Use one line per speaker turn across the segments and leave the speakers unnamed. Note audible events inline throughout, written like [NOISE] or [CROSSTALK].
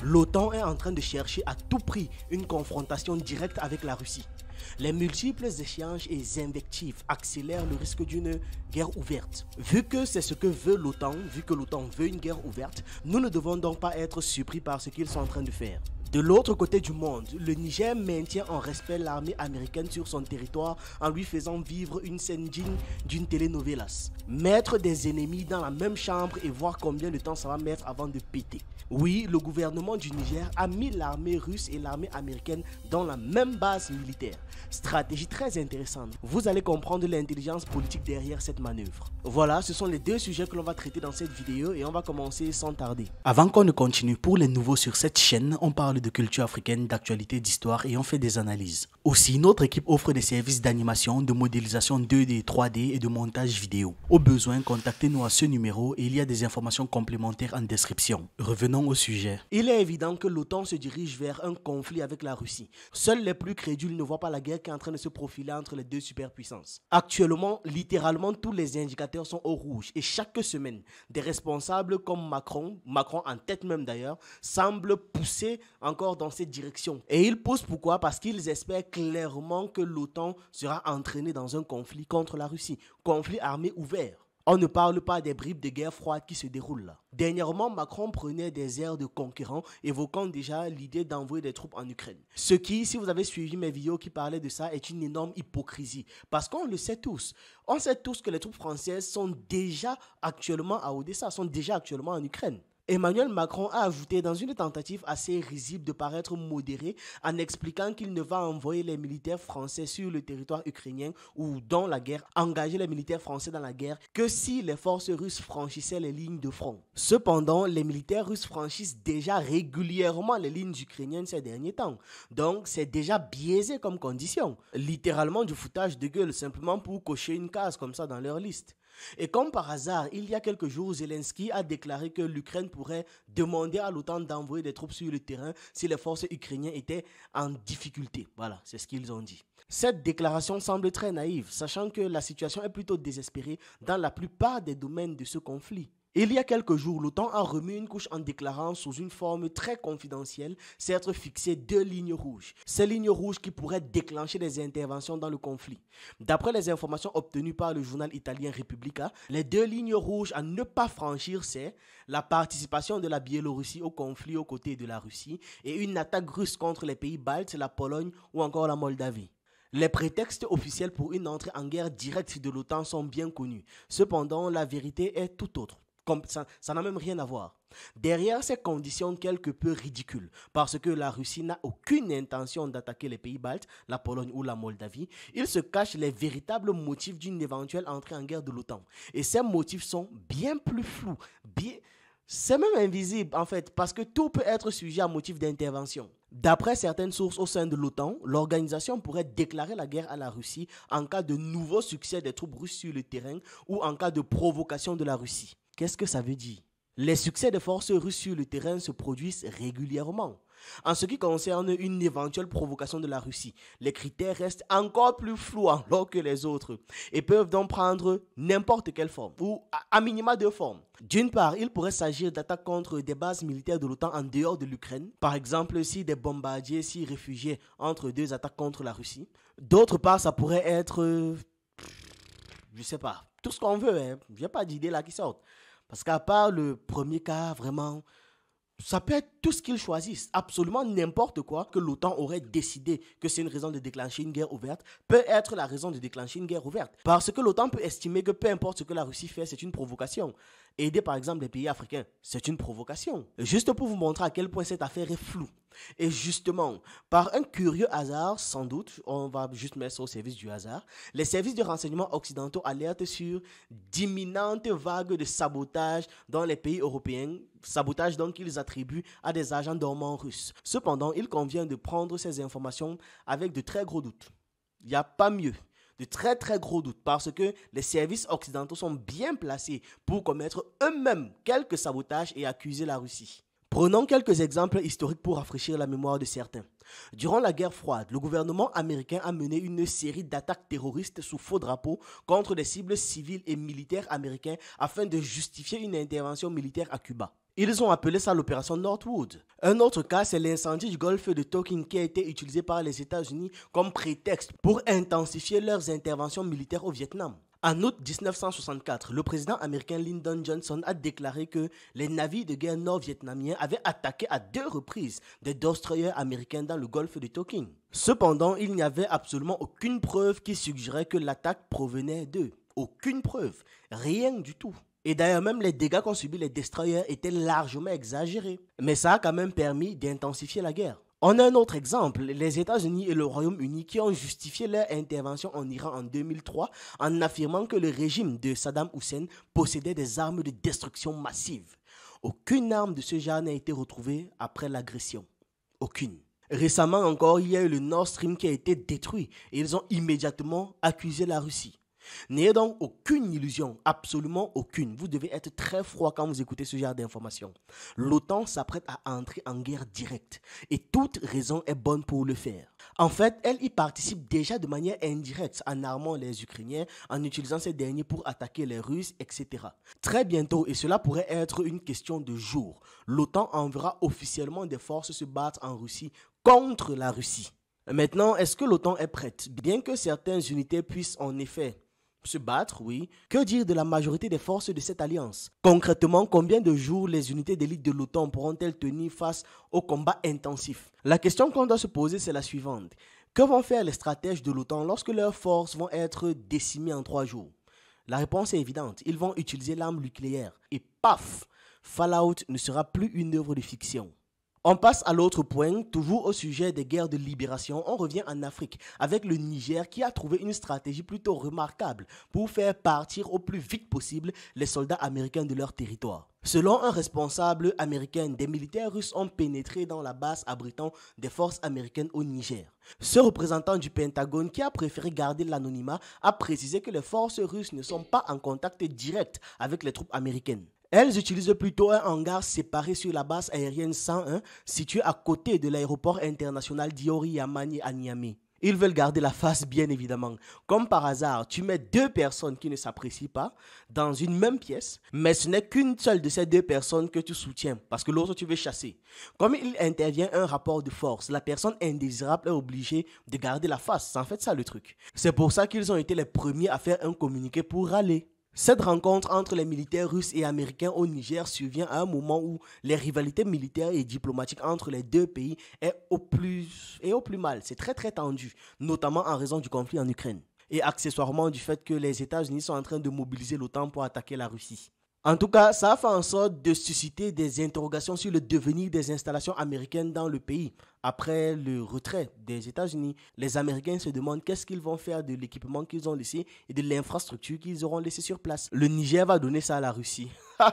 L'OTAN est en train de chercher à tout prix une confrontation directe avec la Russie. Les multiples échanges et invectives accélèrent le risque d'une guerre ouverte. Vu que c'est ce que veut l'OTAN, vu que l'OTAN veut une guerre ouverte, nous ne devons donc pas être surpris par ce qu'ils sont en train de faire. De l'autre côté du monde, le Niger maintient en respect l'armée américaine sur son territoire en lui faisant vivre une scène digne d'une telenovelas. Mettre des ennemis dans la même chambre et voir combien de temps ça va mettre avant de péter. Oui, le gouvernement du Niger a mis l'armée russe et l'armée américaine dans la même base militaire. Stratégie très intéressante. Vous allez comprendre l'intelligence politique derrière cette manœuvre. Voilà, ce sont les deux sujets que l'on va traiter dans cette vidéo et on va commencer sans tarder. Avant qu'on ne continue, pour les nouveaux sur cette chaîne, on parle de culture africaine, d'actualité, d'histoire et ont fait des analyses. Aussi, notre équipe offre des services d'animation, de modélisation 2D, 3D et de montage vidéo. Au besoin, contactez-nous à ce numéro et il y a des informations complémentaires en description. Revenons au sujet. Il est évident que l'OTAN se dirige vers un conflit avec la Russie. Seuls les plus crédules ne voient pas la guerre qui est en train de se profiler entre les deux superpuissances. Actuellement, littéralement, tous les indicateurs sont au rouge et chaque semaine, des responsables comme Macron, Macron en tête même d'ailleurs, semblent pousser en encore dans cette direction. Et ils posent pourquoi Parce qu'ils espèrent clairement que l'OTAN sera entraînée dans un conflit contre la Russie, conflit armé ouvert. On ne parle pas des bribes de guerre froide qui se déroulent là. Dernièrement, Macron prenait des airs de conquérant, évoquant déjà l'idée d'envoyer des troupes en Ukraine. Ce qui, si vous avez suivi mes vidéos qui parlaient de ça, est une énorme hypocrisie. Parce qu'on le sait tous. On sait tous que les troupes françaises sont déjà actuellement à Odessa, sont déjà actuellement en Ukraine. Emmanuel Macron a ajouté dans une tentative assez risible de paraître modéré en expliquant qu'il ne va envoyer les militaires français sur le territoire ukrainien ou dans la guerre, engager les militaires français dans la guerre que si les forces russes franchissaient les lignes de front. Cependant, les militaires russes franchissent déjà régulièrement les lignes ukrainiennes ces derniers temps. Donc c'est déjà biaisé comme condition. Littéralement du foutage de gueule simplement pour cocher une case comme ça dans leur liste. Et comme par hasard, il y a quelques jours, Zelensky a déclaré que l'Ukraine pourrait demander à l'OTAN d'envoyer des troupes sur le terrain si les forces ukrainiennes étaient en difficulté. Voilà, c'est ce qu'ils ont dit. Cette déclaration semble très naïve, sachant que la situation est plutôt désespérée dans la plupart des domaines de ce conflit. Il y a quelques jours, l'OTAN a remis une couche en déclarant sous une forme très confidentielle s'être fixé deux lignes rouges. Ces lignes rouges qui pourraient déclencher des interventions dans le conflit. D'après les informations obtenues par le journal italien Repubblica, les deux lignes rouges à ne pas franchir, c'est la participation de la Biélorussie au conflit aux côtés de la Russie et une attaque russe contre les pays baltes, la Pologne ou encore la Moldavie. Les prétextes officiels pour une entrée en guerre directe de l'OTAN sont bien connus. Cependant, la vérité est tout autre ça n'a même rien à voir. Derrière ces conditions quelque peu ridicules, parce que la Russie n'a aucune intention d'attaquer les pays baltes, la Pologne ou la Moldavie, il se cache les véritables motifs d'une éventuelle entrée en guerre de l'OTAN. Et ces motifs sont bien plus flous, bien... C'est même invisible en fait, parce que tout peut être sujet à motif d'intervention. D'après certaines sources au sein de l'OTAN, l'organisation pourrait déclarer la guerre à la Russie en cas de nouveau succès des troupes russes sur le terrain ou en cas de provocation de la Russie. Qu'est-ce que ça veut dire Les succès des forces russes sur le terrain se produisent régulièrement. En ce qui concerne une éventuelle provocation de la Russie, les critères restent encore plus flous alors que les autres et peuvent donc prendre n'importe quelle forme ou à minima deux formes. D'une part, il pourrait s'agir d'attaques contre des bases militaires de l'OTAN en dehors de l'Ukraine, par exemple si des bombardiers s'y réfugiaient entre deux attaques contre la Russie. D'autre part, ça pourrait être... Euh, je sais pas, tout ce qu'on veut, hein. J'ai pas d'idée là qui sortent. Parce qu'à part le premier cas, vraiment, ça peut qu'ils choisissent, absolument n'importe quoi que l'OTAN aurait décidé que c'est une raison de déclencher une guerre ouverte, peut être la raison de déclencher une guerre ouverte. Parce que l'OTAN peut estimer que peu importe ce que la Russie fait, c'est une provocation. Aider par exemple les pays africains, c'est une provocation. Juste pour vous montrer à quel point cette affaire est floue. Et justement, par un curieux hasard, sans doute, on va juste mettre au service du hasard, les services de renseignement occidentaux alertent sur d'imminentes vagues de sabotage dans les pays européens, sabotage donc qu'ils attribuent à des agents dormants russes. Cependant, il convient de prendre ces informations avec de très gros doutes. Il n'y a pas mieux de très très gros doutes parce que les services occidentaux sont bien placés pour commettre eux-mêmes quelques sabotages et accuser la Russie. Prenons quelques exemples historiques pour rafraîchir la mémoire de certains. Durant la guerre froide, le gouvernement américain a mené une série d'attaques terroristes sous faux drapeaux contre des cibles civiles et militaires américains afin de justifier une intervention militaire à Cuba. Ils ont appelé ça l'opération Northwood. Un autre cas, c'est l'incendie du golfe de Tonkin qui a été utilisé par les États-Unis comme prétexte pour intensifier leurs interventions militaires au Vietnam. En août 1964, le président américain Lyndon Johnson a déclaré que les navires de guerre nord-vietnamiens avaient attaqué à deux reprises des destroyers américains dans le golfe de Tonkin. Cependant, il n'y avait absolument aucune preuve qui suggérait que l'attaque provenait d'eux. Aucune preuve, rien du tout. Et d'ailleurs, même les dégâts qu'ont subis les destroyers étaient largement exagérés. Mais ça a quand même permis d'intensifier la guerre. On a un autre exemple, les États-Unis et le Royaume-Uni qui ont justifié leur intervention en Iran en 2003 en affirmant que le régime de Saddam Hussein possédait des armes de destruction massive. Aucune arme de ce genre n'a été retrouvée après l'agression. Aucune. Récemment encore, il y a eu le Nord Stream qui a été détruit et ils ont immédiatement accusé la Russie. N'ayez donc aucune illusion, absolument aucune. Vous devez être très froid quand vous écoutez ce genre d'informations. L'OTAN s'apprête à entrer en guerre directe et toute raison est bonne pour le faire. En fait, elle y participe déjà de manière indirecte en armant les Ukrainiens, en utilisant ces derniers pour attaquer les Russes, etc. Très bientôt, et cela pourrait être une question de jour, l'OTAN enverra officiellement des forces se battre en Russie contre la Russie. Maintenant, est-ce que l'OTAN est prête Bien que certaines unités puissent en effet se battre, oui. Que dire de la majorité des forces de cette alliance Concrètement, combien de jours les unités d'élite de l'OTAN pourront-elles tenir face au combat intensif La question qu'on doit se poser, c'est la suivante. Que vont faire les stratèges de l'OTAN lorsque leurs forces vont être décimées en trois jours La réponse est évidente. Ils vont utiliser l'arme nucléaire. Et paf Fallout ne sera plus une œuvre de fiction. On passe à l'autre point, toujours au sujet des guerres de libération, on revient en Afrique avec le Niger qui a trouvé une stratégie plutôt remarquable pour faire partir au plus vite possible les soldats américains de leur territoire. Selon un responsable américain, des militaires russes ont pénétré dans la base abritant des forces américaines au Niger. Ce représentant du Pentagone, qui a préféré garder l'anonymat, a précisé que les forces russes ne sont pas en contact direct avec les troupes américaines. Elles utilisent plutôt un hangar séparé sur la base aérienne 101 située à côté de l'aéroport international Diori Yamani à Niamey. Ils veulent garder la face, bien évidemment. Comme par hasard, tu mets deux personnes qui ne s'apprécient pas dans une même pièce, mais ce n'est qu'une seule de ces deux personnes que tu soutiens, parce que l'autre tu veux chasser. Comme il intervient un rapport de force, la personne indésirable est obligée de garder la face. C'est en fait ça le truc. C'est pour ça qu'ils ont été les premiers à faire un communiqué pour râler. Cette rencontre entre les militaires russes et américains au Niger survient à un moment où les rivalités militaires et diplomatiques entre les deux pays est au plus, et au plus mal. C'est très très tendu, notamment en raison du conflit en Ukraine et accessoirement du fait que les États-Unis sont en train de mobiliser l'OTAN pour attaquer la Russie. En tout cas, ça fait en sorte de susciter des interrogations sur le devenir des installations américaines dans le pays. Après le retrait des États-Unis, les Américains se demandent qu'est-ce qu'ils vont faire de l'équipement qu'ils ont laissé et de l'infrastructure qu'ils auront laissée sur place. Le Niger va donner ça à la Russie. [LAUGHS]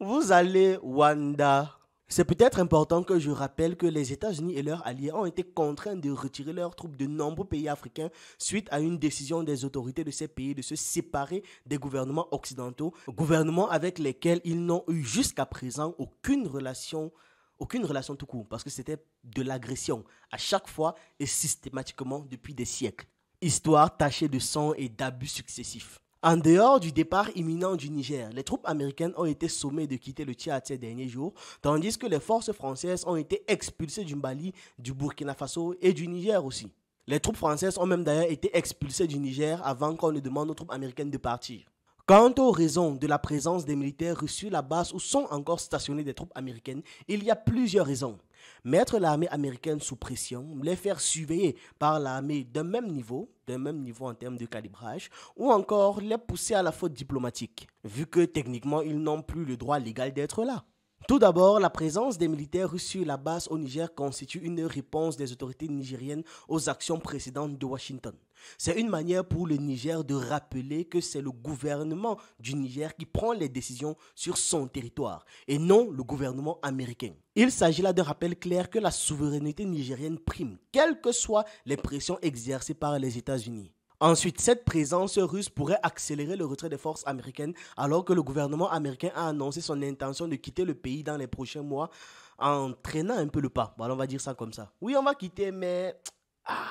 Vous allez, Wanda. C'est peut-être important que je rappelle que les États-Unis et leurs alliés ont été contraints de retirer leurs troupes de nombreux pays africains suite à une décision des autorités de ces pays de se séparer des gouvernements occidentaux, gouvernements avec lesquels ils n'ont eu jusqu'à présent aucune relation aucune relation tout court, parce que c'était de l'agression à chaque fois et systématiquement depuis des siècles. Histoire tachée de sang et d'abus successifs. En dehors du départ imminent du Niger, les troupes américaines ont été sommées de quitter le Tchad ces derniers jours, tandis que les forces françaises ont été expulsées du Mali, du Burkina Faso et du Niger aussi. Les troupes françaises ont même d'ailleurs été expulsées du Niger avant qu'on ne demande aux troupes américaines de partir. Quant aux raisons de la présence des militaires russes sur la base où sont encore stationnées des troupes américaines, il y a plusieurs raisons. Mettre l'armée américaine sous pression, les faire surveiller par l'armée d'un même niveau, d'un même niveau en termes de calibrage, ou encore les pousser à la faute diplomatique, vu que techniquement ils n'ont plus le droit légal d'être là. Tout d'abord, la présence des militaires russes sur la base au Niger constitue une réponse des autorités nigériennes aux actions précédentes de Washington. C'est une manière pour le Niger de rappeler que c'est le gouvernement du Niger qui prend les décisions sur son territoire et non le gouvernement américain. Il s'agit là d'un rappel clair que la souveraineté nigérienne prime, quelles que soient les pressions exercées par les États-Unis. Ensuite, cette présence russe pourrait accélérer le retrait des forces américaines alors que le gouvernement américain a annoncé son intention de quitter le pays dans les prochains mois en traînant un peu le pas. Voilà, on va dire ça comme ça. Oui, on va quitter, mais... Ah,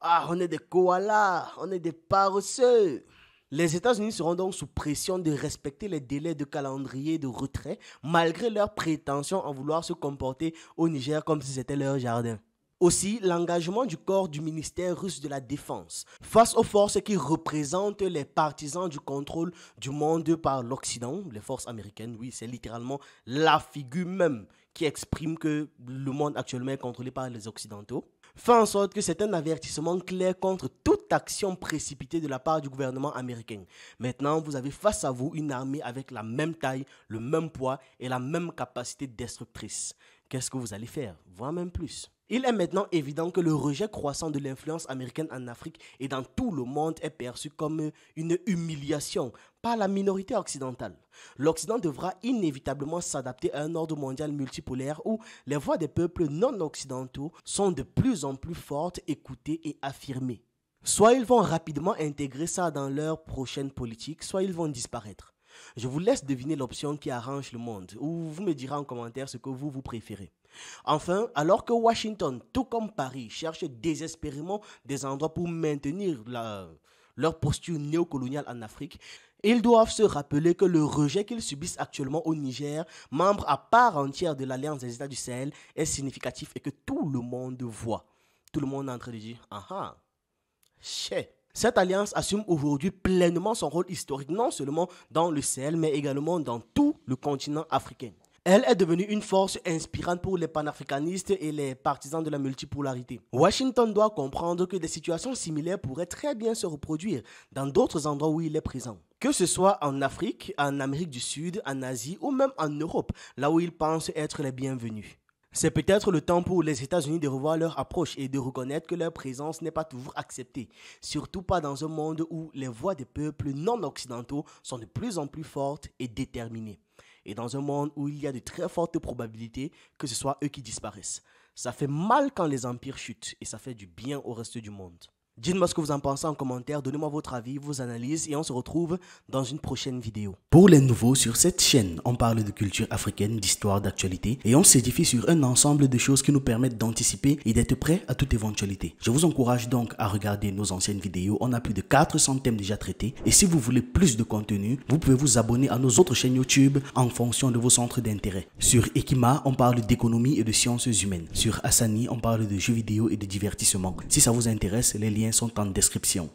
ah, on est des koalas, on est des paresseux. Les États-Unis seront donc sous pression de respecter les délais de calendrier de retrait, malgré leur prétention en vouloir se comporter au Niger comme si c'était leur jardin. Aussi, l'engagement du corps du ministère russe de la Défense face aux forces qui représentent les partisans du contrôle du monde par l'Occident, les forces américaines, oui, c'est littéralement la figure même qui exprime que le monde actuellement est contrôlé par les Occidentaux, fait en sorte que c'est un avertissement clair contre toute action précipitée de la part du gouvernement américain. Maintenant, vous avez face à vous une armée avec la même taille, le même poids et la même capacité destructrice. Qu'est-ce que vous allez faire Voire même plus. Il est maintenant évident que le rejet croissant de l'influence américaine en Afrique et dans tout le monde est perçu comme une humiliation par la minorité occidentale. L'Occident devra inévitablement s'adapter à un ordre mondial multipolaire où les voix des peuples non occidentaux sont de plus en plus fortes, écoutées et affirmées. Soit ils vont rapidement intégrer ça dans leur prochaine politique, soit ils vont disparaître. Je vous laisse deviner l'option qui arrange le monde, ou vous me direz en commentaire ce que vous vous préférez. Enfin, alors que Washington, tout comme Paris, cherche désespérément des endroits pour maintenir leur posture néocoloniale en Afrique, ils doivent se rappeler que le rejet qu'ils subissent actuellement au Niger, membre à part entière de l'Alliance des États du Sahel, est significatif et que tout le monde voit. Tout le monde est en train de dire Ah ah, cette alliance assume aujourd'hui pleinement son rôle historique, non seulement dans le Sahel, mais également dans tout le continent africain. Elle est devenue une force inspirante pour les panafricanistes et les partisans de la multipolarité. Washington doit comprendre que des situations similaires pourraient très bien se reproduire dans d'autres endroits où il est présent. Que ce soit en Afrique, en Amérique du Sud, en Asie ou même en Europe, là où il pense être les bienvenus. C'est peut-être le temps pour les États-Unis de revoir leur approche et de reconnaître que leur présence n'est pas toujours acceptée, surtout pas dans un monde où les voix des peuples non occidentaux sont de plus en plus fortes et déterminées, et dans un monde où il y a de très fortes probabilités que ce soit eux qui disparaissent. Ça fait mal quand les empires chutent et ça fait du bien au reste du monde. Dites-moi ce que vous en pensez en commentaire, donnez-moi votre avis, vos analyses et on se retrouve dans une prochaine vidéo. Pour les nouveaux sur cette chaîne, on parle de culture africaine, d'histoire, d'actualité et on s'édifie sur un ensemble de choses qui nous permettent d'anticiper et d'être prêts à toute éventualité. Je vous encourage donc à regarder nos anciennes vidéos, on a plus de 400 thèmes déjà traités et si vous voulez plus de contenu, vous pouvez vous abonner à nos autres chaînes YouTube en fonction de vos centres d'intérêt. Sur Ekima, on parle d'économie et de sciences humaines. Sur Asani, on parle de jeux vidéo et de divertissement. Si ça vous intéresse, les liens sont en description.